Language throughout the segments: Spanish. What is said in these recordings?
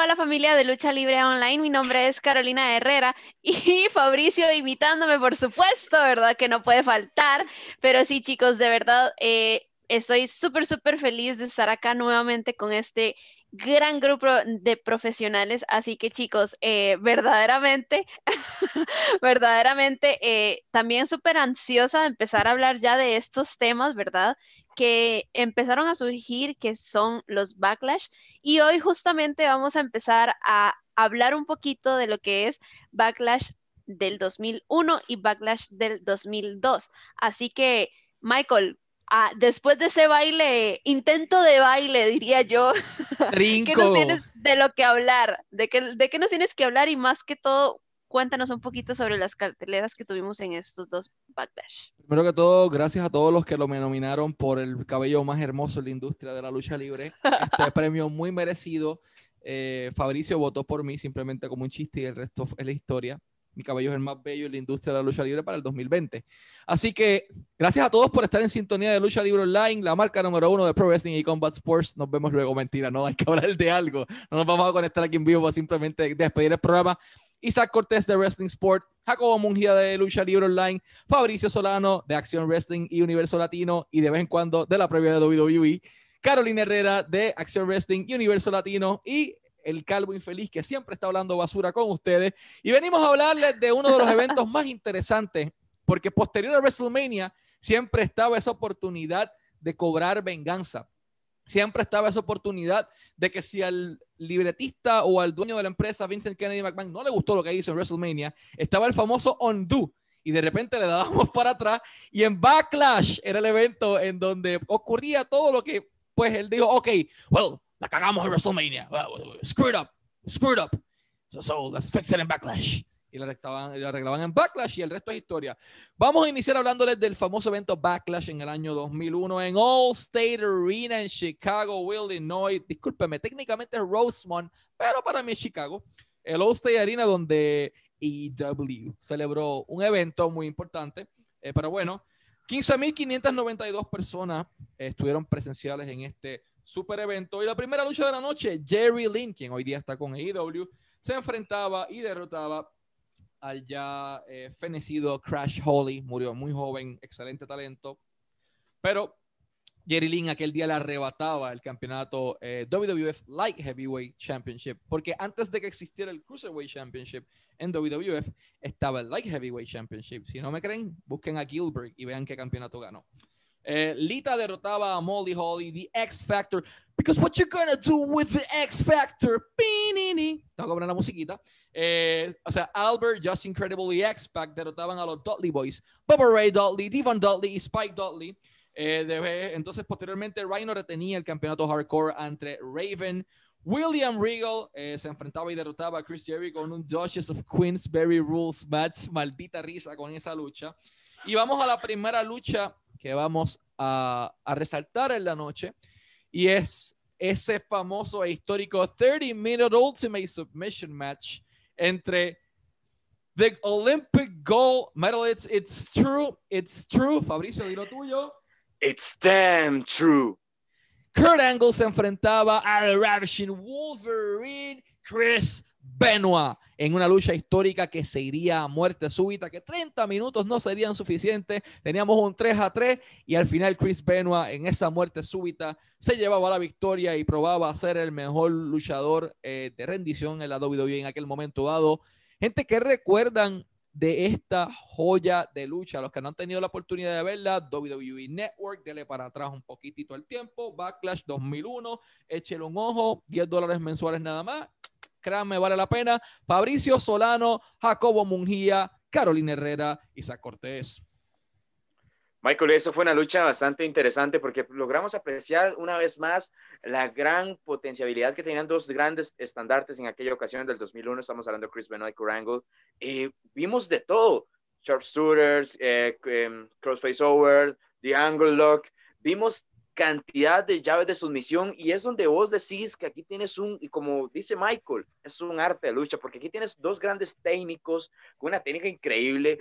Hola, familia de Lucha Libre Online. Mi nombre es Carolina Herrera y Fabricio imitándome, por supuesto, ¿verdad? Que no puede faltar. Pero sí, chicos, de verdad, eh, estoy súper, súper feliz de estar acá nuevamente con este gran grupo de profesionales, así que chicos, eh, verdaderamente, verdaderamente, eh, también súper ansiosa de empezar a hablar ya de estos temas, ¿verdad? Que empezaron a surgir, que son los backlash, y hoy justamente vamos a empezar a hablar un poquito de lo que es backlash del 2001 y backlash del 2002. Así que, Michael, Ah, después de ese baile, intento de baile, diría yo, ¿qué nos tienes de lo que hablar? ¿De qué, ¿De que nos tienes que hablar? Y más que todo, cuéntanos un poquito sobre las carteleras que tuvimos en estos dos Backlash. Primero que todo, gracias a todos los que lo me nominaron por el cabello más hermoso en la industria de la lucha libre. Este premio muy merecido. Eh, Fabricio votó por mí simplemente como un chiste y el resto es la historia. Mi cabello es el más bello en la industria de la lucha libre para el 2020. Así que gracias a todos por estar en sintonía de Lucha Libre Online, la marca número uno de Pro Wrestling y Combat Sports. Nos vemos luego. Mentira, no hay que hablar de algo. No nos vamos a conectar aquí en vivo para simplemente despedir el programa. Isaac Cortés de Wrestling Sport, Jacobo Mungia de Lucha Libre Online, Fabricio Solano de Acción Wrestling y Universo Latino y de vez en cuando de la previa de WWE, Carolina Herrera de Acción Wrestling y Universo Latino y el calvo infeliz que siempre está hablando basura con ustedes. Y venimos a hablarles de uno de los eventos más interesantes, porque posterior a WrestleMania siempre estaba esa oportunidad de cobrar venganza. Siempre estaba esa oportunidad de que si al libretista o al dueño de la empresa, Vincent Kennedy McMahon, no le gustó lo que hizo en WrestleMania, estaba el famoso undo, y de repente le dábamos para atrás y en Backlash era el evento en donde ocurría todo lo que pues él dijo, ok, well, la cagamos en WrestleMania. Screwed up. Screwed up. So, let's fix it in Backlash. Y la arreglaban, en Backlash y el resto es historia. Vamos a iniciar hablándoles del famoso evento Backlash en el año 2001 en All State Arena en Chicago, Illinois. Discúlpeme, técnicamente es Rosemont, pero para mí es Chicago. El All State Arena donde EW celebró un evento muy importante. Eh, pero bueno, 15.592 personas eh, estuvieron presenciales en este super evento. Y la primera lucha de la noche, Jerry Lynn, quien hoy día está con AEW, se enfrentaba y derrotaba al ya eh, fenecido Crash Holly. Murió muy joven, excelente talento. Pero Jerry Lynn aquel día le arrebataba el campeonato eh, WWF Light Heavyweight Championship, porque antes de que existiera el Cruiserweight Championship en WWF, estaba el Light Heavyweight Championship. Si no me creen, busquen a Gilbert y vean qué campeonato ganó. Eh, Lita derrotaba a Molly Holly, The X Factor. Because what you're gonna do with the X Factor? Pinini. Tengo que musiquita. Eh, o sea, Albert, Just Incredible The X Factor derrotaban a los Dudley Boys. Bubba Ray Dudley, Devon Dudley y Spike Dudley. Eh, entonces, posteriormente, Rhino retenía el campeonato hardcore entre Raven. William Regal se enfrentaba y derrotaba a Chris Jerry con un Duchess of Queensberry Rules match. Maldita risa con esa lucha. Y vamos a la primera lucha que vamos a, resaltar en la noche y es ese famoso e histórico 30 Minute Ultimate Submission Match entre The Olympic Gold Medalists, It's true, it's true. Fabricio, di lo tuyo. It's damn true. Kurt Angle se enfrentaba al Ravishing Wolverine Chris Benoit en una lucha histórica que se iría a muerte súbita, que 30 minutos no serían suficientes. Teníamos un 3 a 3 y al final Chris Benoit en esa muerte súbita se llevaba la victoria y probaba a ser el mejor luchador eh, de rendición en la WWE en aquel momento dado. Gente, que recuerdan de esta joya de lucha? Los que no han tenido la oportunidad de verla, WWE Network, dele para atrás un poquitito el tiempo, Backlash 2001, échele un ojo, 10 dólares mensuales nada más créanme, vale la pena. Fabricio Solano, Jacobo Mungía, Carolina Herrera, Isaac Cortés. Michael, eso fue una lucha bastante interesante porque logramos apreciar una vez más la gran potenciabilidad que tenían dos grandes estandartes en aquella ocasión del 2001. Estamos hablando de Chris Benoit y Angle, y eh, vimos de todo: sharpshooters, eh, em, cross face over, the angle lock. Vimos cantidad de llaves de sumisión y es donde vos decís que aquí tienes un, y como dice Michael, es un arte de lucha, porque aquí tienes dos grandes técnicos con una técnica increíble,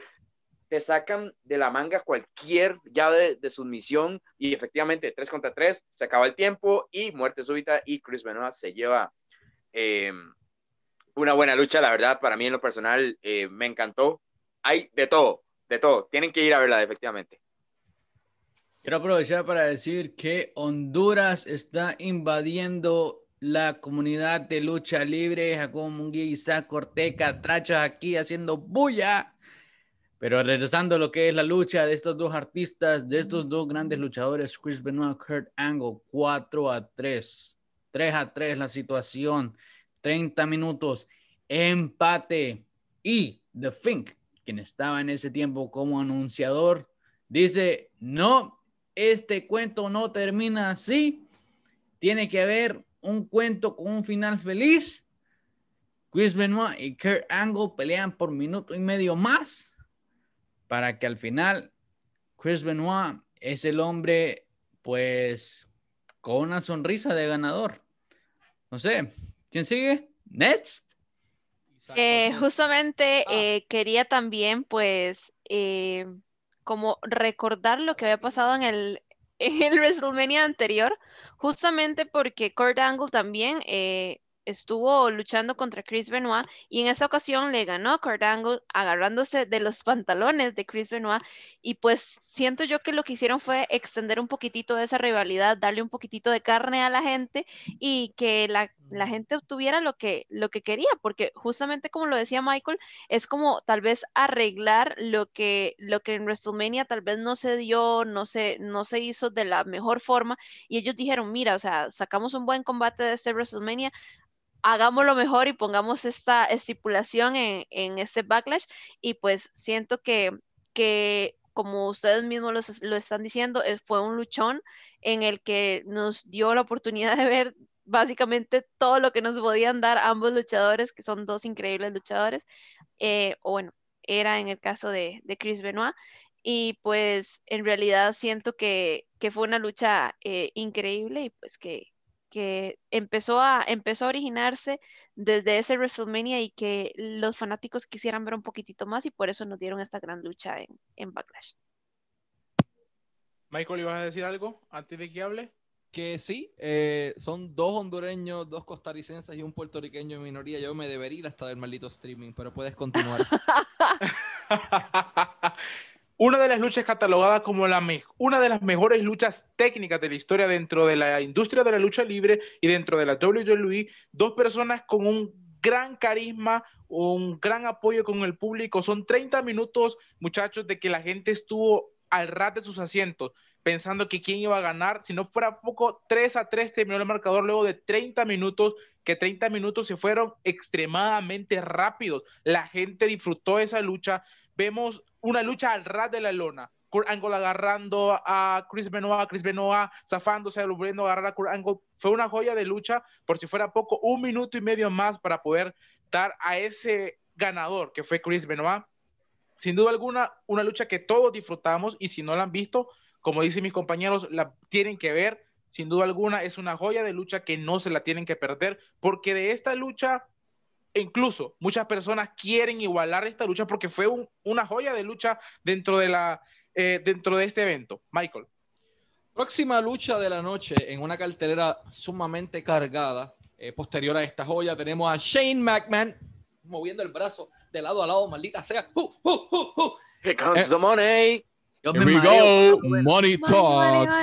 te sacan de la manga cualquier llave de, sumisión y efectivamente tres contra 3, se acaba el tiempo y muerte súbita y Chris Benoit se lleva em, una buena lucha, la verdad, para mí en lo personal eh, me encantó. Hay de todo, de todo, tienen que ir a verla efectivamente. Quiero aprovechar para decir que Honduras está invadiendo la comunidad de lucha libre, Jacobo Munguía, Isaac Corteca, tracha aquí haciendo bulla. Pero regresando a lo que es la lucha de estos dos artistas, de estos dos grandes luchadores, Chris Benoit, Kurt Angle, 4 a 3, 3 a 3 la situación, 30 minutos, empate. Y The Fink, quien estaba en ese tiempo como anunciador, dice, no, este cuento no termina así. Tiene que haber un cuento con un final feliz. Chris Benoit y Kurt Angle pelean por minuto y medio más para que al final Chris Benoit es el hombre, pues, con una sonrisa de ganador. No sé, ¿quién sigue? Next. Eh, justamente ah. eh, quería también, pues, eh, como recordar lo que había pasado en el, WrestleMania anterior, justamente porque Kurt Angle también eh, estuvo luchando contra Chris Benoit y en esa ocasión le ganó Kurt Angle agarrándose de los pantalones de Chris Benoit y pues siento yo que lo que hicieron fue extender un poquitito de esa rivalidad, darle un poquitito de carne a la gente y que la la gente obtuviera lo que, lo que quería, porque justamente como lo decía Michael, es como tal vez arreglar lo que, lo que en WrestleMania tal vez no se dio, no se, no se hizo de la mejor forma, y ellos dijeron, mira, o sea, sacamos un buen combate de este WrestleMania, hagámoslo mejor y pongamos esta estipulación en, este backlash, y pues siento que, que como ustedes mismos lo están diciendo, eh, fue un luchón en el que nos dio la oportunidad de ver básicamente todo lo que nos podían dar ambos luchadores, que son dos increíbles luchadores, eh, o bueno, era en el caso de, Chris Benoit. Y pues en realidad siento que, fue una lucha eh, increíble y pues que, empezó a, empezó a originarse desde ese WrestleMania y que los fanáticos quisieran ver un poquitito más y por eso nos dieron esta gran lucha en, Backlash. Michael, ¿ibas a decir algo antes de que hable? Que sí, eh, son dos hondureños, dos costarricenses y un puertorriqueño en minoría. Yo me debería ir hasta del maldito streaming, pero puedes continuar. una de las luchas catalogadas como la una de las mejores luchas técnicas de la historia dentro de la industria de la lucha libre y dentro de la WWE, dos personas con un gran carisma, un gran apoyo con el público. Son 30 minutos, muchachos, de que la gente estuvo al ras de sus asientos pensando que quién iba a ganar. Si no fuera poco, 3 a 3 terminó el marcador luego de 30 minutos, que 30 minutos se fueron extremadamente rápidos. La gente disfrutó esa lucha. Vemos una lucha al ras de la lona. Kurt Angle agarrando a Chris Benoit, Chris Benoit zafándose, volviendo a agarrar a Kurt Angle. Fue una joya de lucha, por si fuera poco, un minuto y medio más para poder dar a ese ganador que fue Chris Benoit. Sin duda alguna, una lucha que todos disfrutamos y si no la han visto, como dicen mis compañeros, la tienen que ver, sin duda alguna, es una joya de lucha que no se la tienen que perder, porque de esta lucha, incluso muchas personas quieren igualar esta lucha porque fue una joya de lucha eh, dentro de, este evento. Michael. Próxima lucha de la noche en una cartelera sumamente cargada. Eh, posterior a esta joya tenemos a Shane McMahon moviendo el brazo de lado a lado, maldita sea. Here eh, the money. Yo me we eh. mareo, go. Money talks.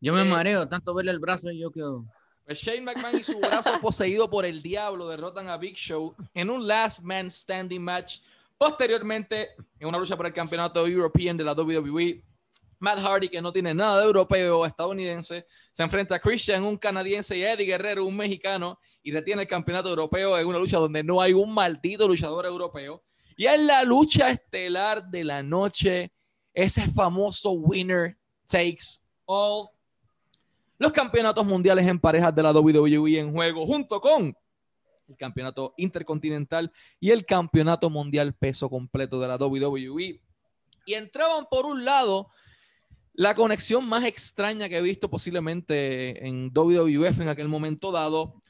yo me mareo, tanto verle el brazo y yo quedo. Pues Shane McMahon y su brazo poseído por el diablo derrotan a Big Show en un Last Man Standing match. Posteriormente, en una lucha por el campeonato europeo de la WWE, Matt Hardy, que no tiene nada de europeo o estadounidense, se enfrenta a Christian, un canadiense, y Eddie Guerrero, un mexicano, y retiene el campeonato europeo en una lucha donde no hay un maldito luchador europeo. Y en la lucha estelar de la noche, ese famoso winner takes all. Los campeonatos mundiales en parejas de la WWE en juego, junto con el campeonato intercontinental y el campeonato mundial peso completo de la WWE. Y entraban por un lado la conexión más extraña que he visto posiblemente en WWF en aquel momento dado,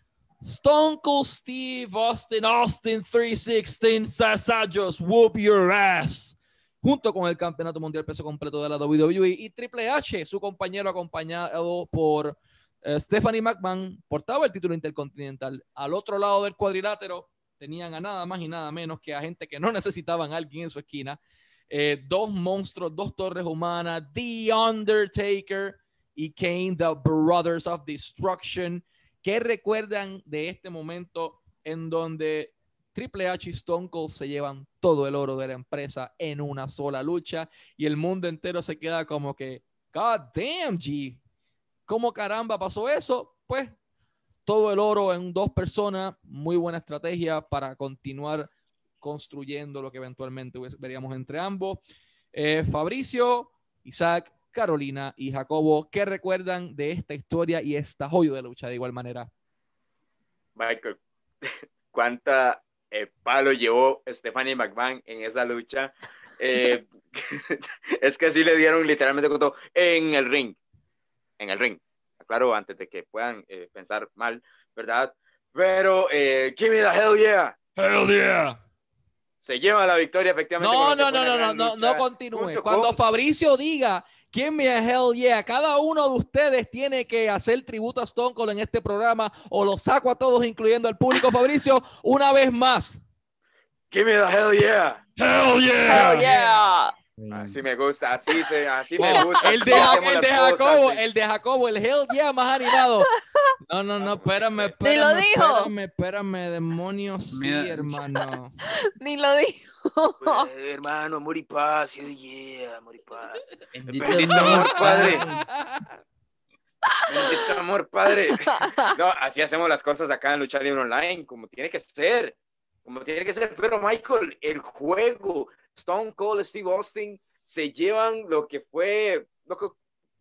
Stone Cold Steve Austin, Austin 316, Sasajos, whoop your ass. Junto con el Campeonato Mundial Peso Completo de la WWE y Triple H, su compañero acompañado por eh, Stephanie McMahon, portaba el título intercontinental. Al otro lado del cuadrilátero tenían a nada más y nada menos que a gente que no necesitaban a alguien en su esquina. Eh, dos monstruos, dos torres humanas, The Undertaker y Kane, The Brothers of Destruction ¿Qué recuerdan de este momento en donde Triple H y Stone Cold se llevan todo el oro de la empresa en una sola lucha y el mundo entero se queda como que, God damn, G, ¿cómo caramba pasó eso? Pues todo el oro en dos personas, muy buena estrategia para continuar construyendo lo que eventualmente veríamos entre ambos. Eh, Fabricio, Isaac, Carolina y Jacobo. ¿Qué recuerdan de esta historia y esta joya de lucha de igual manera? Michael, cuánta eh, palo llevó Stephanie McMahon en esa lucha. Eh, es que sí le dieron literalmente todo en el ring, en el ring. Claro, antes de que puedan eh, pensar mal, ¿verdad? Pero, give me the hell yeah. Hell yeah se lleva la victoria efectivamente. No, no, no, no, no, no, continúe. Cuando Fabricio diga, give me a hell yeah, cada uno de ustedes tiene que hacer tributo a Stone Cold en este programa o lo saco a todos, incluyendo al público, Fabricio, una vez más. Give me the hell yeah. Hell yeah. Hell yeah. Así me gusta, así, se, así me oh, gusta. El de, Jacobo, el de Jacobo, el Hell yeah, más animado. No, no, no, espérame, espérame. Espérame, espérame, demonios, sí, hermano. Ni lo dijo. Pues, hermano, amor y paz, yeah, amor y paz. Bendito, amor, padre. Bendito amor, padre. No, así hacemos las cosas acá en Lucha Libre Online, como tiene que ser. Como tiene que ser, pero Michael, el juego, Stone Cold Steve Austin se llevan lo que fue, lo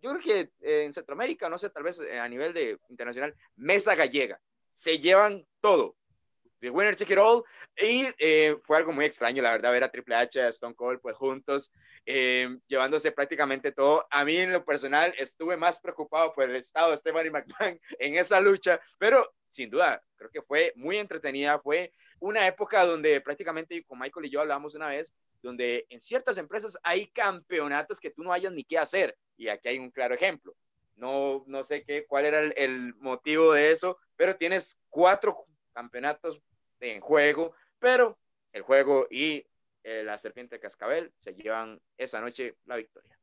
yo creo que eh, en Centroamérica, no sé, tal vez eh, a nivel de internacional, mesa gallega. Se llevan todo. The Winner Take It All. Y eh, fue algo muy extraño, la verdad, ver a Triple H, a Stone Cold, pues juntos, llevándose prácticamente todo. A mí, en lo personal, estuve más preocupado por el estado de Stephanie McMahon en esa lucha, pero sin duda, creo que fue muy entretenida. Fue una época donde prácticamente con Michael y yo hablamos una vez donde en ciertas empresas hay campeonatos que tú no hayas ni qué hacer. Y aquí hay un claro ejemplo. No, no sé qué, cuál era el, motivo de eso, pero tienes cuatro campeonatos en juego, pero el juego y eh, la serpiente cascabel se llevan esa noche la victoria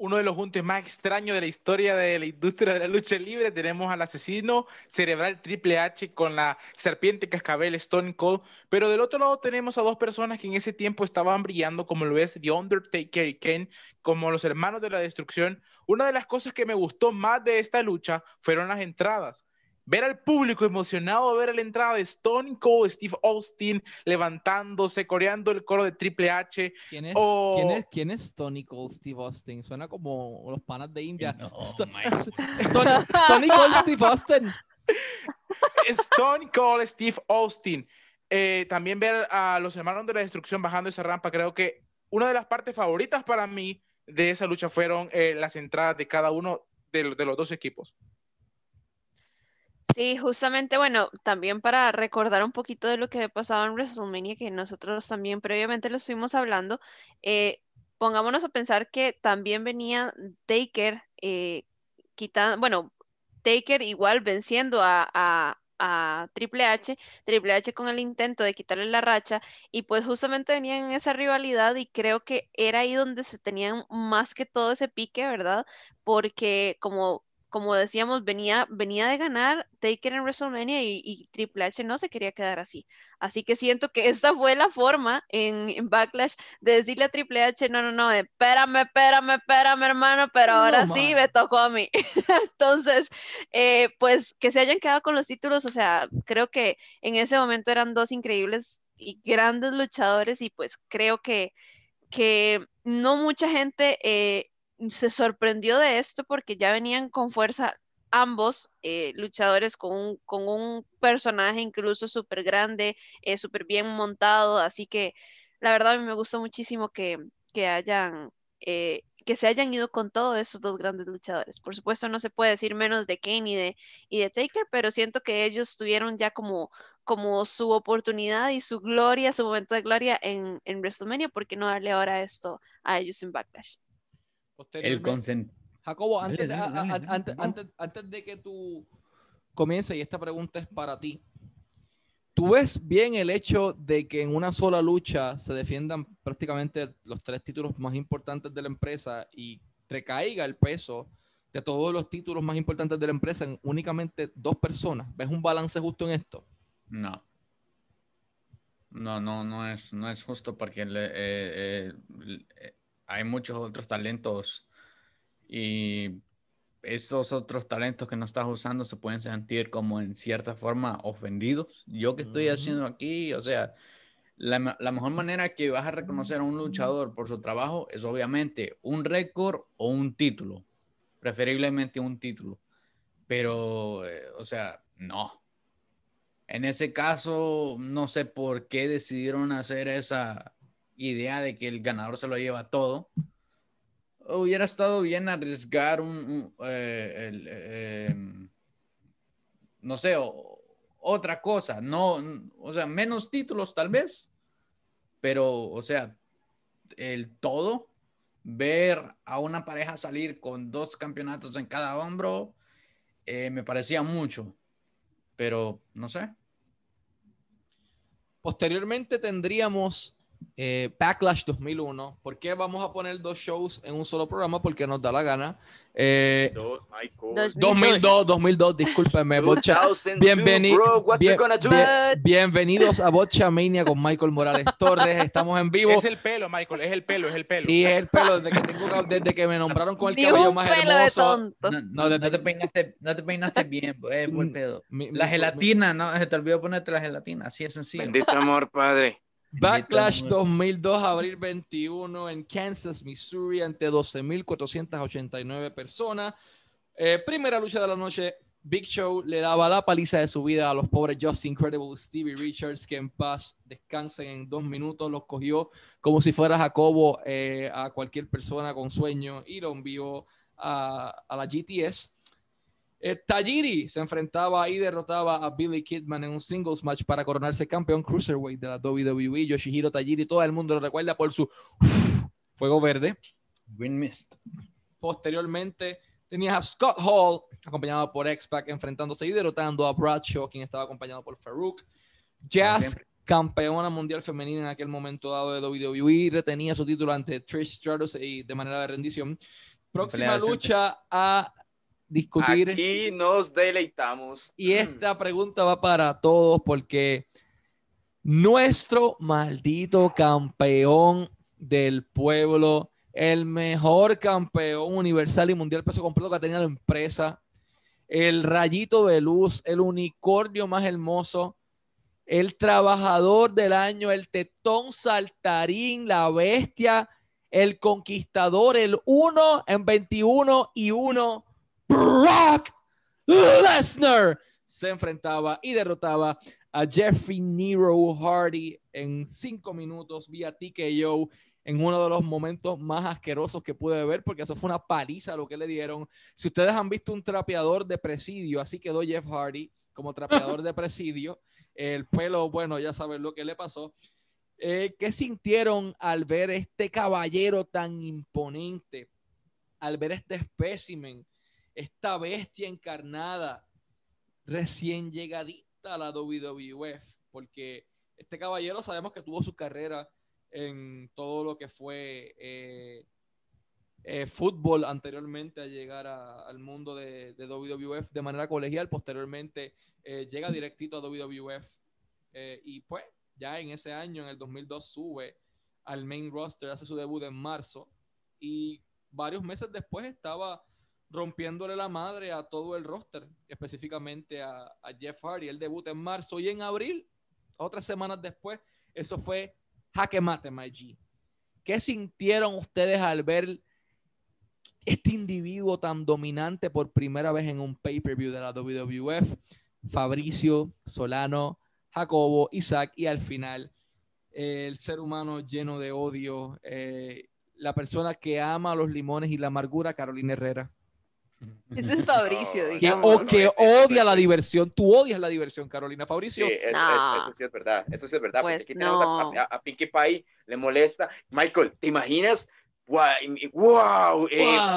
uno de los juntes más extraños de la historia de la industria de la lucha libre. Tenemos al asesino cerebral Triple H con la serpiente cascabel Stone Cold. Pero del otro lado tenemos a dos personas que en ese tiempo estaban brillando, como lo es The Undertaker y Kane, como los hermanos de la destrucción. Una de las cosas que me gustó más de esta lucha fueron las entradas ver al público emocionado, ver la entrada de Stone Cold Steve Austin levantándose, coreando el coro de Triple H. ¿Quién es, ¿quién Stone Cold Steve Austin? Suena como los panas de India. Stone, Cold Steve Austin. Stone Cold Steve Austin. Eh, también ver a los hermanos de la destrucción bajando esa rampa. Creo que una de las partes favoritas para mí de esa lucha fueron eh, las entradas de cada uno de, de los dos equipos. Sí, justamente, bueno, también para recordar un poquito de lo que había pasado en WrestleMania, que nosotros también previamente lo estuvimos hablando, eh, pongámonos a pensar que también venía Taker, eh, quitando, bueno, Taker igual venciendo a, a, Triple H, Triple H con el intento de quitarle la racha, y pues justamente venían en esa rivalidad y creo que era ahí donde se tenían más que todo ese pique, ¿verdad? Porque como como decíamos, venía, venía de ganar Taker en WrestleMania y, Triple H no se quería quedar así. Así que siento que esta fue la forma en, Backlash de decirle a Triple H, no, no, no, espérame, espérame, espérame, hermano, pero ahora sí me tocó a mí. Entonces, eh, pues que se hayan quedado con los títulos, o sea, creo que en ese momento eran dos increíbles y grandes luchadores y pues creo que, que no mucha gente... Eh, se sorprendió de esto porque ya venían con fuerza ambos eh, luchadores con un, con un, personaje incluso súper grande, eh, súper bien montado, así que la verdad a mí me gustó muchísimo que, hayan... Eh, que se hayan ido con todos esos dos grandes luchadores. Por supuesto, no se puede decir menos de Kane y de, Taker, pero siento que ellos tuvieron ya como, como su oportunidad y su gloria, su momento de gloria en, en WrestleMania, ¿por qué no darle ahora esto a ellos en Backlash? El consentimiento Jacobo, antes, de que tú comiences, y esta pregunta es para ti, ¿tú ves bien el hecho de que en una sola lucha se defiendan prácticamente los tres títulos más importantes de la empresa y recaiga el peso de todos los títulos más importantes de la empresa en únicamente dos personas? ¿Ves un balance justo en esto? No. No, no, no es, no es justo porque le, eh, eh, hay muchos otros talentos y esos otros talentos que no estás usando se pueden sentir como en cierta forma ofendidos. Yo que estoy haciendo aquí, o sea, la, mejor manera que vas a reconocer a un luchador por su trabajo es obviamente un récord o un título, preferiblemente un título. Pero, eh, o sea, no. En ese caso, no sé por qué decidieron hacer esa, idea de que el ganador se lo lleva todo, hubiera estado bien arriesgar un, eh, eh, em, no sé, otra cosa, no, o sea, menos títulos tal vez, pero, o sea, el todo, ver a una pareja salir con dos campeonatos en cada hombro, eh, me parecía mucho, pero no sé. Posteriormente tendríamos eh, Backlash 2001. ¿Por qué vamos a poner dos shows en un solo programa? Porque nos da la gana. 2002, eh, 2002, discúlpeme Bocha. bienvenidos a Bocha Mania con Michael Morales Torres. Estamos en vivo. Es el pelo, Michael, es el pelo, es el pelo. Sí, es el pelo. Desde que, me nombraron con el cabello más hermoso. No, no, te peinaste, no te peinaste bien, pues, es buen mm, pedo. la gelatina, ¿no? Se te olvidó ponerte la gelatina, así es sencillo. Bendito amor, padre. Backlash 2002, abril 21, en Kansas, Missouri, ante 12.489 personas. Eh, primera lucha de la noche, Big Show le daba la paliza de su vida a los pobres Justin Incredible Stevie Richards, que en paz descansen en dos minutos, los cogió como si fuera Jacobo eh, a cualquier persona con sueño y lo envió a la GTS. Eh, Tajiri se enfrentaba y derrotaba a Billy Kidman en un singles match para coronarse campeón cruiserweight de la WWE. Yoshihiro Tajiri, todo el mundo lo recuerda por su fuego verde. Green Mist. Posteriormente tenía a Scott Hall, acompañado por X-Pac, enfrentándose y derrotando a Bradshaw, quien estaba acompañado por Farouk. Jazz, campeona mundial femenina en aquel momento dado de WWE, retenía su título ante Trish Stratus y de manera de rendición. Próxima lucha a discutir. Aquí nos deleitamos. Y esta pregunta va para todos porque nuestro maldito campeón del pueblo, el mejor campeón universal y mundial peso completo que ha tenido la empresa, el rayito de luz, el unicornio más hermoso, el trabajador del año, el tetón saltarín, la bestia, el conquistador, el uno en 21 y uno Brock Lesnar se enfrentaba y derrotaba a Jeffrey Nero Hardy en cinco minutos vía TKO en uno de los momentos más asquerosos que pude ver, porque eso fue una paliza lo que le dieron. Si ustedes han visto un trapeador de presidio, así quedó Jeff Hardy como trapeador de presidio, el pelo, bueno, ya saben lo que le pasó. Eh, ¿Qué sintieron al ver este caballero tan imponente, al ver este espécimen esta bestia encarnada recién llegadita a la WWF, porque este caballero sabemos que tuvo su carrera en todo lo que fue eh, eh, fútbol anteriormente a llegar al mundo de, WWF de manera colegial, posteriormente eh, llega directito a WWF y pues ya en ese año, en el 2002, sube al main roster, hace su debut en marzo y varios meses después estaba rompiéndole la madre a todo el roster, específicamente a, Jeff Hardy. el debut en marzo y en abril, otras semanas después, eso fue jaque mate, my G. ¿Qué sintieron ustedes al ver este individuo tan dominante por primera vez en un pay-per-view de la WWF? Fabricio, Solano, Jacobo, Isaac y al final el ser humano lleno de odio, eh, la persona que ama los limones y la amargura, Carolina Herrera. Ese es Fabricio, digamos. O que odia la diversión. Tú odias la diversión, Carolina Fabricio. eso sí es verdad. Eso es verdad. Pues a, Pinkie Pie, le molesta. Michael, ¿te imaginas? ¡Wow! wow,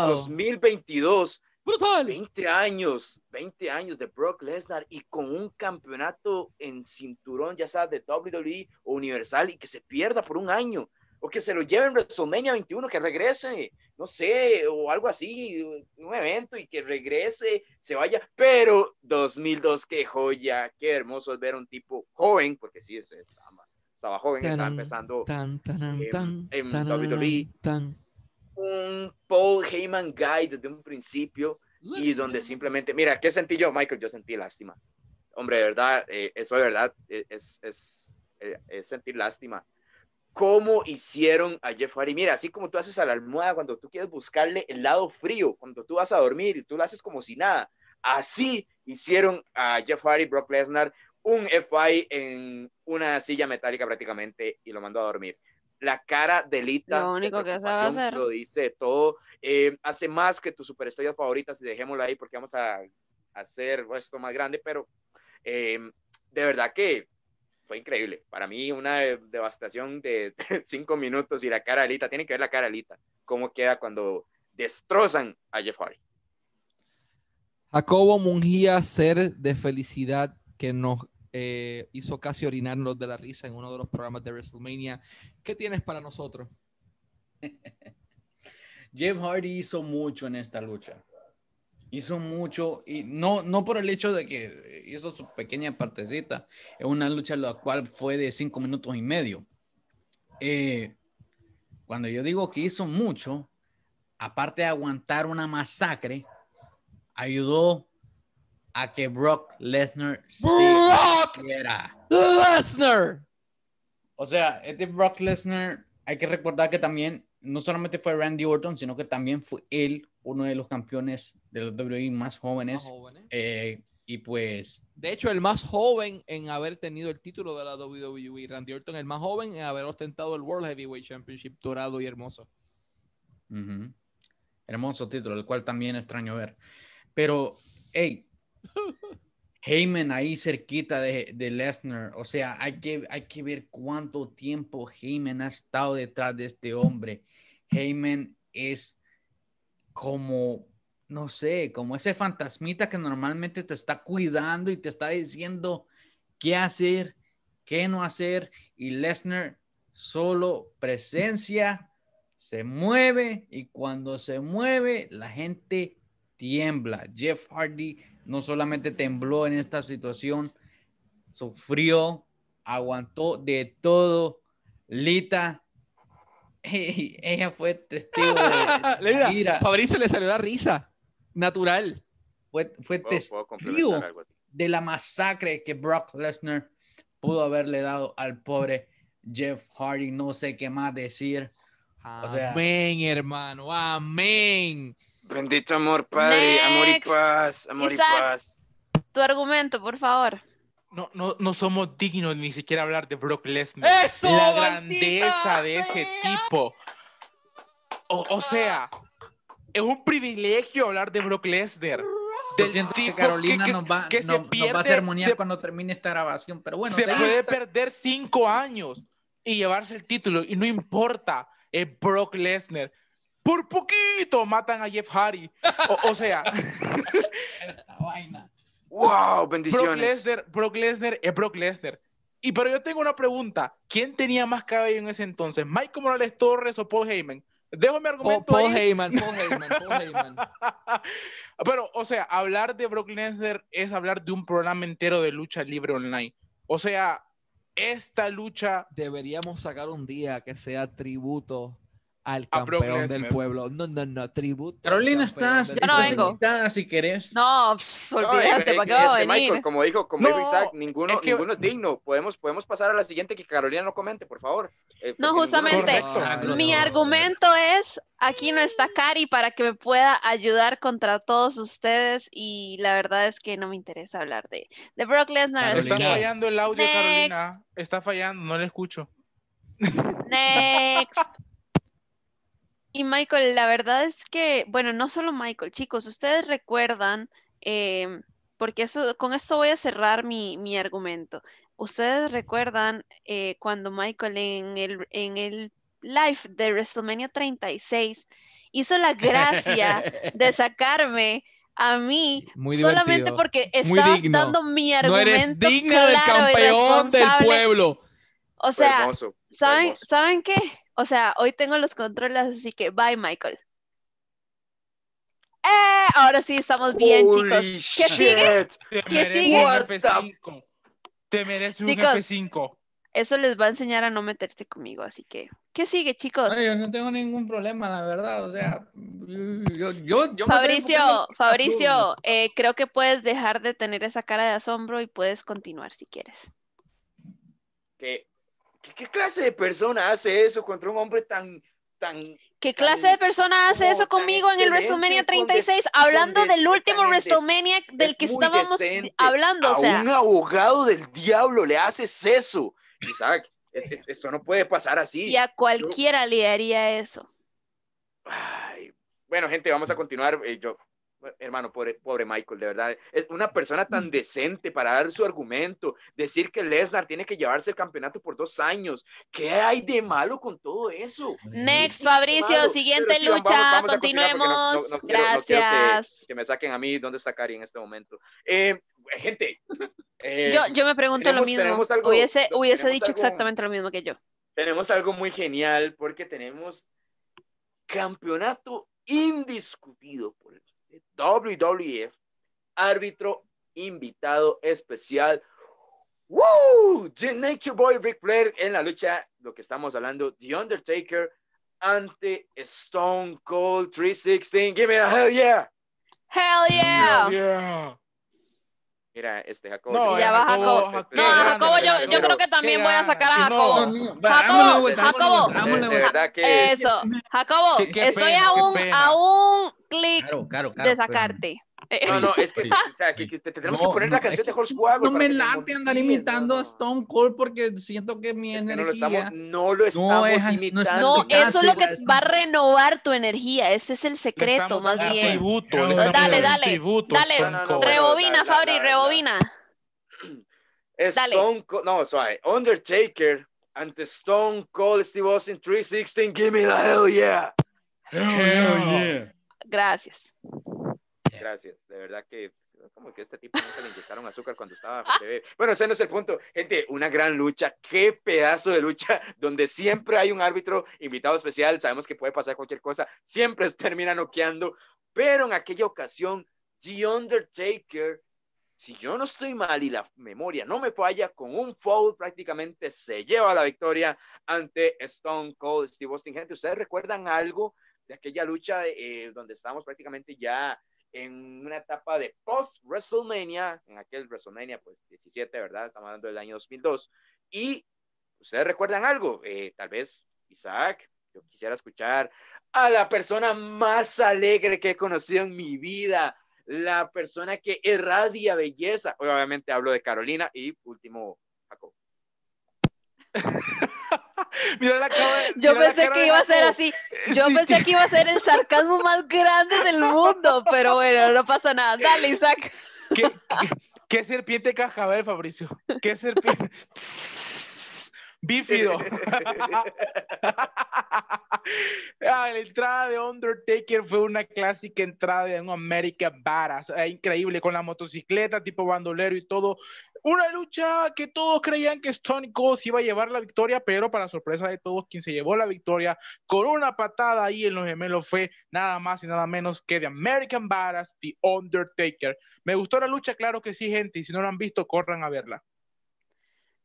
2022. Brutal. 20 años, 20 años de Brock Lesnar y con un campeonato en cinturón, ya sea de WWE o Universal, y que se pierda por un año o que se lo lleven WrestleMania 21, que regrese, no sé, o algo así, un evento y que regrese, se vaya. Pero 2002, qué joya, qué hermoso es ver a un tipo joven, porque sí, es, estaba, joven, estaba empezando tan, tan, en WWE. Un Paul Heyman guy desde un principio y donde simplemente, mira, ¿qué sentí yo, Michael? Yo sentí lástima. Hombre, de verdad, eh, eso de verdad eh, eh, es sentir lástima cómo hicieron a Jeff Hardy. Mira, así como tú haces a la almohada cuando tú quieres buscarle el lado frío, cuando tú vas a dormir y tú lo haces como si nada. Así hicieron a Jeff Hardy, Brock Lesnar, un FI en una silla metálica prácticamente y lo mandó a dormir. La cara delita. Lo único de que se va a hacer. Lo dice todo. Eh, hace más que tus superestrellas favoritas y dejémoslo ahí porque vamos a hacer esto más grande, pero eh, de verdad que fue increíble. Para mí, una devastación de cinco minutos y la cara lita, tiene que ver la cara Alita, cómo queda cuando destrozan a Jeff Hardy. Jacobo Mungía, ser de felicidad que nos eh, hizo casi orinarnos de la risa en uno de los programas de WrestleMania. ¿Qué tienes para nosotros? Jeff Hardy hizo mucho en esta lucha hizo mucho, y no, no por el hecho de que hizo su pequeña partecita, en una lucha la cual fue de cinco minutos y medio. Eh, cuando yo digo que hizo mucho, aparte de aguantar una masacre, ayudó a que Brock Lesnar Brock Lesnar o sea este Brock Lesnar hay que recordar que también no solamente fue Randy Orton sino que también fue él uno de los campeones de los WWE más jóvenes. Eh, y pues. De hecho, el más joven en haber tenido el título de la WWE, Randy Orton, el más joven en haber ostentado el World Heavyweight Championship dorado y hermoso. Hermoso título, el cual también extraño ver. Pero, hey, Heyman ahí cerquita de, de, Lesnar. O sea, hay que, hay que ver cuánto tiempo Heyman ha estado detrás de este hombre. Heyman es como no sé, como ese fantasmita que normalmente te está cuidando y te está diciendo qué hacer, qué no hacer, y Lesnar solo presencia, se mueve y cuando se mueve la gente tiembla. Jeff Hardy no solamente tembló en esta situación, sufrió, aguantó de todo. Lita, ella fue testigo de Fabrizio le salió la risa natural. Fue, fue testigo de la masacre que Brock Lesnar pudo haberle dado al pobre Jeff Hardy. No sé qué más decir. amén, hermano. Amén. Bendito amor, Padre. Amor y paz. Amor y paz. Tu argumento, por favor. No, no, no, somos dignos ni siquiera hablar de Brock Lesnar. la grandeza de ese tipo. o sea, es un privilegio hablar de Brock Lesnar. Del siento tipo que Carolina que, se pierde, nos va a cuando termine esta grabación, pero bueno. Se puede perder cinco años y llevarse el título, y no importa, es Brock Lesnar. Por poquito matan a Jeff Hardy. O, sea. Esta vaina. ¡Wow! Bendiciones. Brock Lesnar, Brock Lesnar es Brock Lesnar. Y pero yo tengo una pregunta. ¿Quién tenía más cabello en ese entonces? ¿Michael Morales Torres o Paul Heyman? Dejo mi argumento. Oh, Heyman, Heyman. Pero, o sea, hablar de Brock Lesnar es hablar de un programa entero de lucha libre online. O sea, esta lucha. Deberíamos sacar un día que sea tributo al campeón del pueblo. No, no, no, tributo. Carolina estás está no si querés. No, olvídate, eh, eh, este, no, como dijo, como Isaac, ninguno, es ninguno digno. Podemos, podemos pasar a la siguiente que Carolina no comente, por favor. Eh, no, justamente, ah, mi argumento es, aquí no está Cari para que me pueda ayudar contra todos ustedes y la verdad es que no me interesa hablar de, de Brock Lesnar. Está fallando el audio, Carolina. Está fallando, no le escucho. Next. Y Michael, la verdad es que, bueno, no solo Michael, chicos, ustedes recuerdan, em, porque eso, con esto voy a cerrar mi, argumento. Ustedes recuerdan eh, cuando Michael en el, en el live de WrestleMania 36 hizo la gracia de sacarme a mí solamente porque estaba dando mi argumento. No eres digna del campeón del pueblo. O sea, ¿saben, ¿saben qué? O sea, hoy tengo los controles, así que bye, Michael. ¡Eh! Ahora sí estamos bien, chicos. ¿Qué shit. Te Un F5. Te mereces un F5. Eso les va a enseñar a no meterse conmigo, así que. ¿Qué sigue, chicos? No, yo no tengo ningún problema, la verdad. O sea, yo. yo, yo Fabricio, Fabricio, eh, creo que puedes dejar de tener esa cara de asombro y puedes continuar si quieres. ¿Qué? ¿Qué, clase de persona hace eso contra un hombre tan... tan ¿Qué clase de persona hace eso conmigo en el WrestleMania 36? Hablando del último WrestleMania del que estábamos hablando. A sea. un abogado del diablo le haces eso. Isaac, esto no puede pasar así. Y a cualquiera le haría eso. bueno, gente, vamos a continuar. Eh, yo hermano, pobre, pobre, Michael, de verdad, es una persona tan mm. decente para dar su argumento, decir que Lesnar tiene que llevarse el campeonato por dos años. ¿Qué hay de malo con todo eso? Next, Fabricio, siguiente lucha, continuemos. Gracias. que, me saquen a mí, ¿dónde está Cari en este momento? Eh, gente. Eh, yo, me pregunto lo mismo. hubiese, dicho exactamente lo mismo que yo. Tenemos algo muy genial porque tenemos campeonato indiscutido por el WWF, e, árbitro invitado especial. ¡Woo! The Nature Boy Rick Flair en la lucha, lo que estamos hablando, The Undertaker ante Stone Cold 316. Give me a hell yeah. Hell yeah. Mira, este Jacobo. No, eh, Jacobo. yo, yo creo que también voy a sacar a Jacobo. Jacobo, Jacobo. Eso, Jacobo, estoy aún, aún de sacarte. Eh, no, no, es que, o que, que poner la canción de Horse No me late andar imitando a Stone Cold porque siento que mi energía. no lo estamos, no lo estamos imitando. No, eso es lo que va a renovar tu energía. Ese es el secreto, dale, dale. dale, rebobina, Fabri, rebobina. Stone Cold, no, soy Undertaker ante Stone Cold Steve Austin 316, give me the hell yeah. Hell, yeah. Gracias. Gracias, de verdad que como que este tipo nunca le inyectaron azúcar cuando estaba Bueno, ese no es el punto. Gente, una gran lucha, qué pedazo de lucha, donde siempre hay un árbitro invitado especial, sabemos que puede pasar cualquier cosa, siempre termina noqueando, pero en aquella ocasión, The Undertaker, si yo no estoy mal y la memoria no me falla, con un foul prácticamente se lleva la victoria ante Stone Cold Steve Austin. Gente, ¿ustedes recuerdan algo de aquella lucha eh, donde estábamos prácticamente ya en una etapa de post-WrestleMania, en aquel WrestleMania, pues 17, ¿verdad? Estamos hablando del año 2002. Y ustedes recuerdan algo, eh, tal vez Isaac, yo quisiera escuchar a la persona más alegre que he conocido en mi vida, la persona que irradia belleza. Obviamente hablo de Carolina y último, Jacob. Yo pensé que iba a ser así. Eh, Yo pensé que iba a ser el sarcasmo más grande del mundo, pero bueno, no pasa nada. Dale, Isaac. ¿Qué, qué, caja serpiente ver, Fabricio? ¿Qué serpiente? Bífido. Ah, la entrada de Undertaker fue una clásica entrada de un American Badass. Ah, increíble, con la motocicleta, tipo bandolero y todo. Una lucha que todos creían que Stone Cold iba a llevar la victoria, pero para sorpresa de todos, quien se llevó la victoria con una patada ahí en los gemelos fue nada más y nada menos que The American Badass, The Undertaker. Me gustó la lucha, claro que sí, gente, y si no la han visto, corran a verla.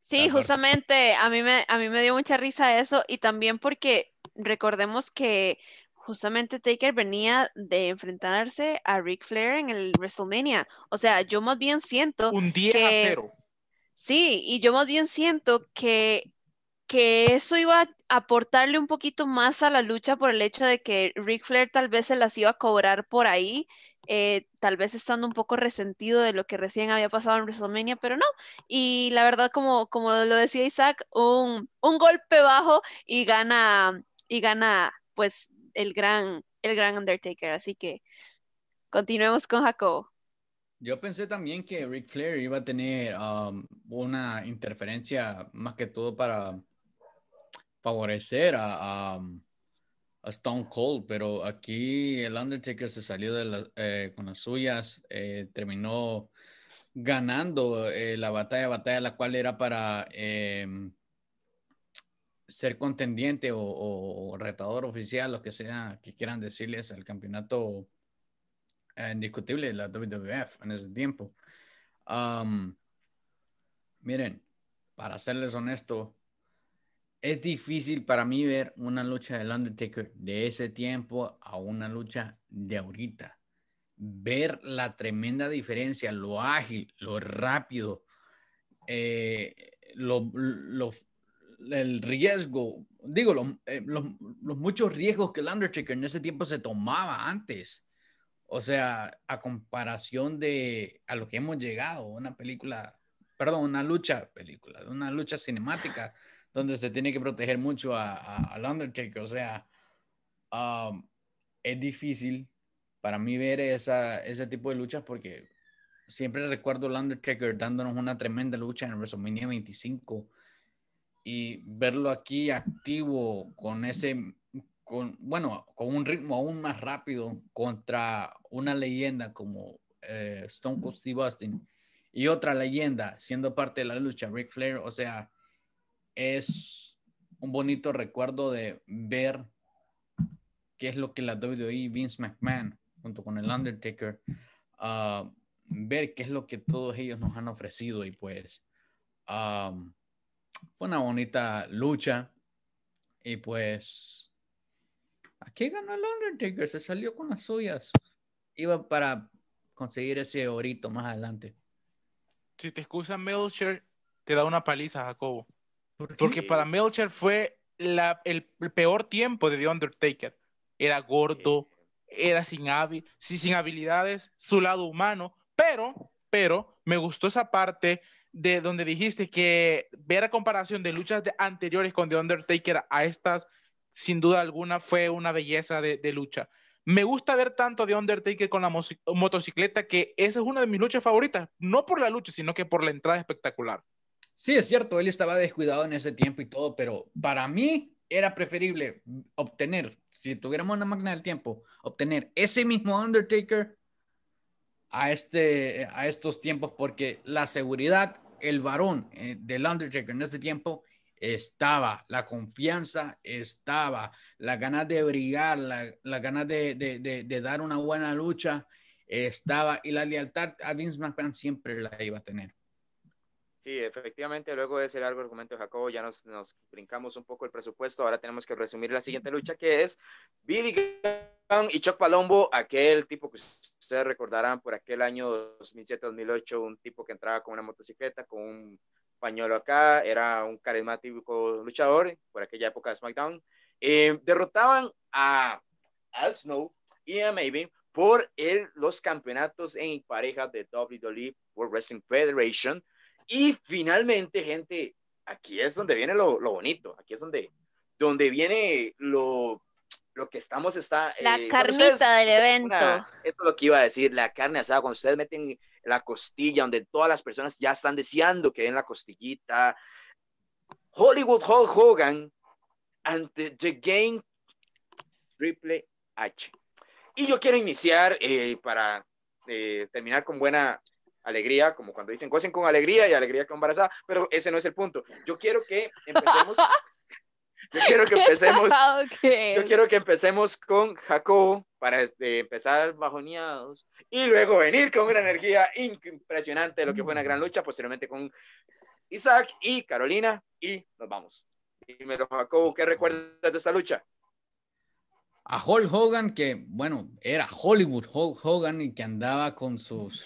Sí, justamente a mí, me, a mí me dio mucha risa eso y también porque recordemos que justamente Taker venía de enfrentarse a Ric Flair en el WrestleMania. O sea, yo más bien siento. Un 10 que... a 0. Sí, y yo más bien siento que, que eso iba a aportarle un poquito más a la lucha por el hecho de que Ric Flair tal vez se las iba a cobrar por ahí. Eh, tal vez estando un poco resentido de lo que recién había pasado en WrestleMania, pero no. Y la verdad, como, como lo decía Isaac, un, un golpe bajo y gana, y gana pues el gran, el gran Undertaker. Así que continuemos con Jacobo. Yo pensé también que Ric Flair iba a tener um, una interferencia más que todo para favorecer a, um, a, Stone Cold, pero aquí el Undertaker se salió eh, con las suyas, eh, terminó ganando eh, la batalla, batalla la cual era para em, ser contendiente o, retador oficial, lo que sea que quieran decirles al campeonato eh, indiscutible de la WWF en ese tiempo. miren, para serles honesto, es difícil para mí ver una lucha del Undertaker de ese tiempo a una lucha de ahorita. Ver la tremenda diferencia, lo ágil, lo rápido, eh, lo, lo, el riesgo, digo, eh, los, muchos riesgos que el Undertaker en ese tiempo se tomaba antes. O sea, a comparación de a lo que hemos llegado, una película, perdón, una lucha película, una lucha cinemática donde se tiene que proteger mucho a, a, al Undertaker. O sea, um, es difícil para mí ver ese tipo de luchas porque siempre recuerdo al Undertaker dándonos una tremenda lucha en WrestleMania 25 y verlo aquí activo con ese, con, bueno, con un ritmo aún más rápido contra una leyenda como eh, Stone Cold Steve Austin y otra leyenda siendo parte de la lucha, Ric Flair, o sea, es un bonito recuerdo de ver qué es lo que la WWE, Vince McMahon, junto con el Undertaker, ah, ver qué es lo que todos ellos nos han ofrecido y pues ah, fue una bonita lucha. Y pues, aquí ganó el Undertaker, se salió con las suyas. Iba para conseguir ese orito más adelante. Si te excusa Melcher, te da una paliza, Jacobo. Porque para Melcher fue el, peor tiempo de The Undertaker. Era gordo, era sin, sin habilidades, su lado humano, pero, pero me gustó esa parte de donde dijiste que ver a comparación de luchas de anteriores con The Undertaker a estas, sin duda alguna, fue una belleza de, de lucha. Me gusta ver tanto The Undertaker con la motocicleta que esa es una de mis luchas favoritas, no por la lucha, sino que por la entrada espectacular. Sí, es cierto, él estaba descuidado en ese tiempo y todo, pero para mí era preferible obtener, si tuviéramos una máquina del tiempo, obtener ese mismo Undertaker a, este, a estos tiempos porque la seguridad, el varón de eh, del Undertaker en ese tiempo estaba, la confianza estaba, la ganas de brigar, la ganas de, dar una buena lucha estaba y la lealtad a Vince McMahon siempre la iba a tener. Sí, efectivamente, luego de ese largo argumento Jacobo, ya nos, nos brincamos un poco el presupuesto, ahora tenemos que resumir la siguiente lucha que es Billy y Chuck Palombo, aquel tipo que ustedes recordarán por aquel año 2007-2008, un tipo que entraba con una motocicleta, con un pañuelo acá, era un carismático luchador por aquella época de SmackDown. Eh, derrotaban a Al Snow y a Maybe por los campeonatos en pareja de WWE World Wrestling Federation. Y finalmente, gente, aquí es donde viene lo, lo bonito, aquí es donde, donde viene lo, lo que estamos está... Eh, la carnita del evento. eso es lo que iba a decir, la carne asada, cuando ustedes meten la costilla, donde todas las personas ya están deseando que den la costillita. Hollywood Hulk Hogan ante The Game Triple H. Y yo quiero iniciar eh, para eh, terminar con buena alegría, como cuando dicen, gocen con alegría y alegría con embarazada, pero ese no es el punto. Yo quiero que empecemos yo quiero que empecemos. Ah, yo quiero que empecemos con Jacobo para este, empezar bajoneados y luego venir con una energía impresionante lo que fue una gran lucha, posteriormente con Isaac y Carolina y nos vamos. Dímelo, Jacobo, ¿qué recuerdas de esta lucha? A Hulk Hogan, que bueno, era Hollywood Hulk Hogan y que andaba con sus,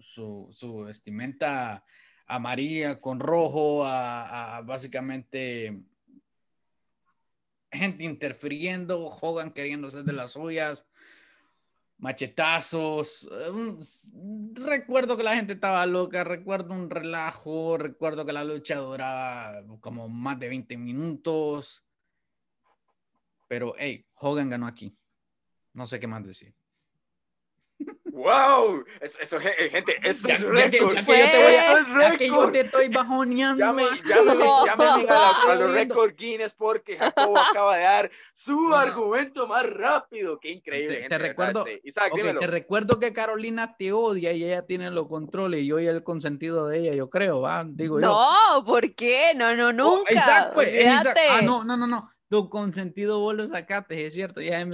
su, vestimenta amarilla con rojo, a, a básicamente gente interfiriendo, Hogan queriendo hacer de las suyas, machetazos. Eh, recuerdo que la gente estaba loca, recuerdo un relajo, recuerdo que la lucha duraba como más de 20 minutos. Pero, hey, Hogan ganó aquí. No sé qué más decir. ¡Wow! Eso, eso eh, gente, eso es récord. Ya, yo te voy a, ya que yo te estoy bajoneando. Llamen, ah, llamen, a, a, los récord Guinness porque Jacobo acaba de dar su argumento más rápido. ¡Qué increíble! Te, gente, te recuerdo, este, te recuerdo que Carolina te odia y ella tiene los controles y yo y el consentido de ella, yo creo, ¿va? Digo no, yo. No, ¿por qué? No, no, oh, nunca. Exacto. Pues, ah, no, no, no, no tu Consentido vos lo sacaste, es cierto. Ya Hill,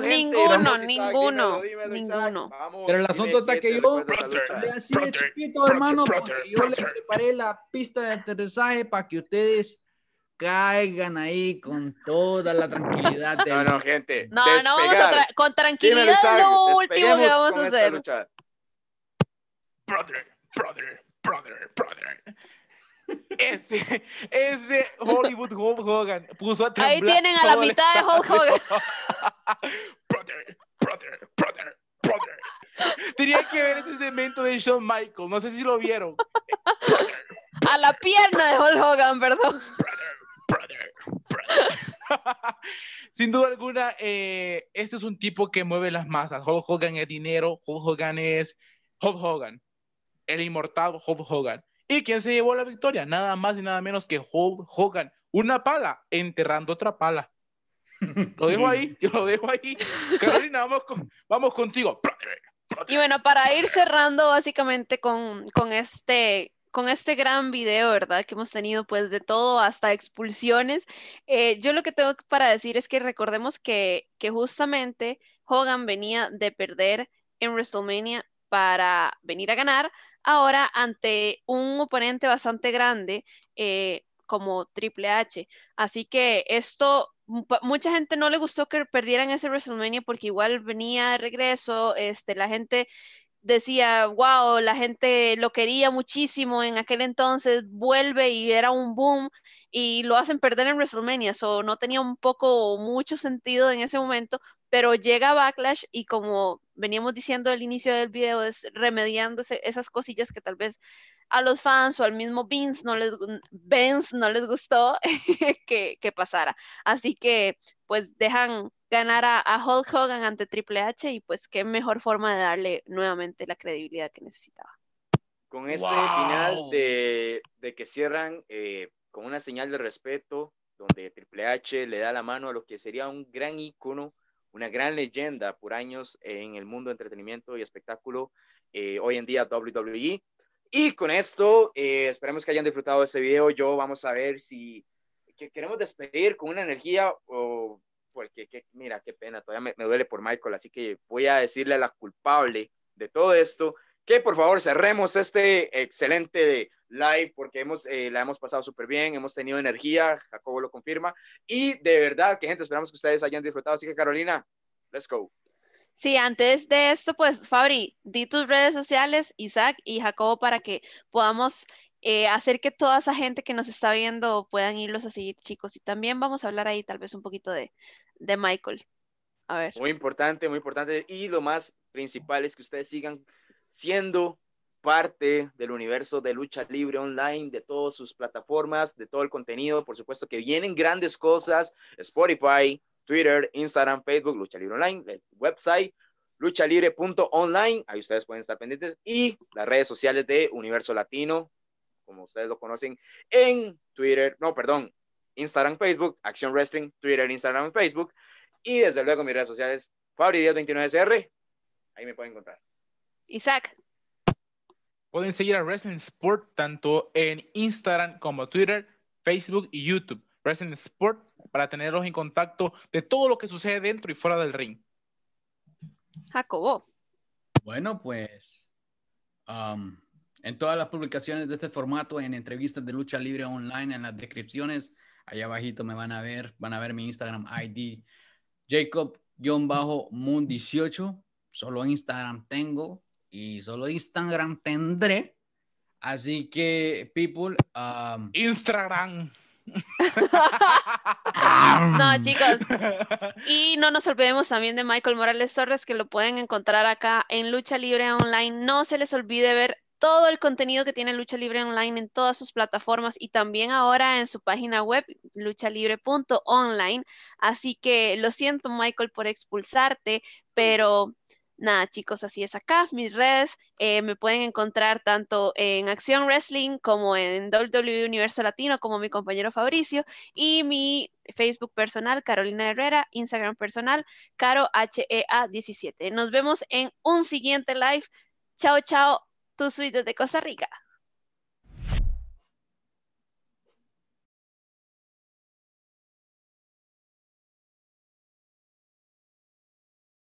Ninguno, ninguno. ninguno. Pero el asunto está que yo le hacía chiquito, hermano, porque yo le preparé la pista de aterrizaje para que ustedes caigan ahí con toda la tranquilidad. No, no, gente. No, no, con tranquilidad es lo último que vamos a hacer. Brother, brother, brother, brother. Ese, ese Hollywood Hulk Hogan puso Ahí tienen a la mitad de Hulk Hogan. brother, brother, brother, brother. Tenía que ver ese segmento de Shawn Michaels, no sé si lo vieron. a la pierna de Hulk Hogan, perdón. Brother, Sin duda alguna, eh, este es un tipo que mueve las masas. Hulk Hogan es dinero, Hulk Hogan es Hulk Hogan, el inmortal Hulk Hogan. ¿Y quién se llevó la victoria? Nada más y nada menos que Hogan. Una pala enterrando otra pala. Lo dejo ahí, yo lo dejo ahí. Carolina, vamos, con, vamos contigo. Y bueno, para ir cerrando básicamente con, este con este gran video, ¿verdad? Que hemos tenido pues de todo hasta expulsiones. Eh, yo lo que tengo para decir es que recordemos que, que justamente Hogan venía de perder en WrestleMania para venir a ganar, ahora ante un oponente bastante grande eh, como Triple H. Así que esto, mucha gente no le gustó que perdieran ese WrestleMania porque igual venía de regreso, este, la gente decía, wow, la gente lo quería muchísimo en aquel entonces, vuelve y era un boom y lo hacen perder en WrestleMania, o no tenía un poco mucho sentido en ese momento, pero llega Backlash y como veníamos diciendo al inicio del video, es remediándose esas cosillas que tal vez a los fans o al mismo Vince no les, Vince no les gustó que, que, pasara. Así que pues dejan ganar a, Hulk Hogan ante Triple H y pues qué mejor forma de darle nuevamente la credibilidad que necesitaba. Con ese final de, de, que cierran eh, con una señal de respeto, donde Triple H le da la mano a lo que sería un gran ícono una gran leyenda por años en el mundo de entretenimiento y espectáculo, eh, hoy en día WWE. Y con esto, eh, esperemos que hayan disfrutado de este video. Yo vamos a ver si queremos despedir con una energía o porque mira, qué pena, todavía me, me, duele por Michael, así que voy a decirle a la culpable de todo esto que por favor cerremos este excelente live porque hemos, eh, la hemos pasado súper bien, hemos tenido energía, Jacobo lo confirma. Y de verdad, que gente, esperamos que ustedes hayan disfrutado. Así que Carolina, let's go. Sí, antes de esto, pues Fabri, di tus redes sociales, Isaac y Jacobo, para que podamos eh, hacer que toda esa gente que nos está viendo puedan irlos a seguir, chicos. Y también vamos a hablar ahí tal vez un poquito de, de Michael. A ver. Muy importante, muy importante. Y lo más principal es que ustedes sigan siendo parte del universo de lucha libre online, de todas sus plataformas, de todo el contenido. Por supuesto que vienen grandes cosas, Spotify, Twitter, Instagram, Facebook, Lucha Libre Online, el website luchalibre.online, ahí ustedes pueden estar pendientes, y las redes sociales de Universo Latino, como ustedes lo conocen, en Twitter, no, perdón, Instagram, Facebook, Action Wrestling, Twitter, Instagram, Facebook, y desde luego mis redes sociales, Fabri 29 cr ahí me pueden encontrar. Isaac. Pueden seguir a Wrestling Sport tanto en Instagram como Twitter, Facebook y YouTube. Wrestling Sport para tenerlos en contacto de todo lo que sucede dentro y fuera del ring. Jacobo. Bueno, pues um, en todas las publicaciones de este formato, en entrevistas de lucha libre online, en las descripciones, allá abajito me van a ver, van a ver mi Instagram ID, Jacob-Moon18, solo Instagram tengo, y solo Instagram tendré. Así que, people. Um, Instagram. no, chicos. Y no nos olvidemos también de Michael Morales Torres, que lo pueden encontrar acá en Lucha Libre Online. No se les olvide ver todo el contenido que tiene Lucha Libre Online en todas sus plataformas y también ahora en su página web, luchalibre.online. Así que lo siento, Michael, por expulsarte, pero Nada, chicos, así es acá. Mis redes eh, me pueden encontrar tanto en Acción Wrestling como en WWE Universo Latino, como mi compañero Fabricio. Y mi Facebook personal, Carolina Herrera, Instagram personal, CaroHEA17. Nos vemos en un siguiente live. Chao, chao, tu suite de Costa Rica.